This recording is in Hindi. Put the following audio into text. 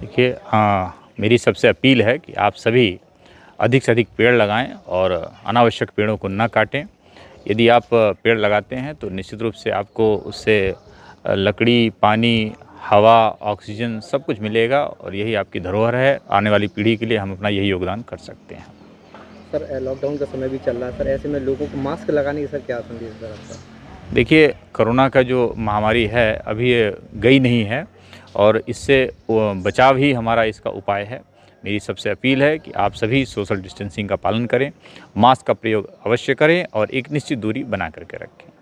देखिए हाँ, मेरी सबसे अपील है कि आप सभी अधिक से अधिक पेड़ लगाएं और अनावश्यक पेड़ों को न काटें यदि आप पेड़ लगाते हैं तो निश्चित रूप से आपको उससे लकड़ी पानी हवा ऑक्सीजन सब कुछ मिलेगा और यही आपकी धरोहर है आने वाली पीढ़ी के लिए हम अपना यही योगदान कर सकते हैं सर लॉकडाउन का समय भी चल रहा है सर ऐसे में लोगों को मास्क लगाने की सर क्या संदेश देखिए कोरोना का जो महामारी है अभी गई नहीं है और इससे बचाव ही हमारा इसका उपाय है मेरी सबसे अपील है कि आप सभी सोशल डिस्टेंसिंग का पालन करें मास्क का प्रयोग अवश्य करें और एक निश्चित दूरी बना करके रखें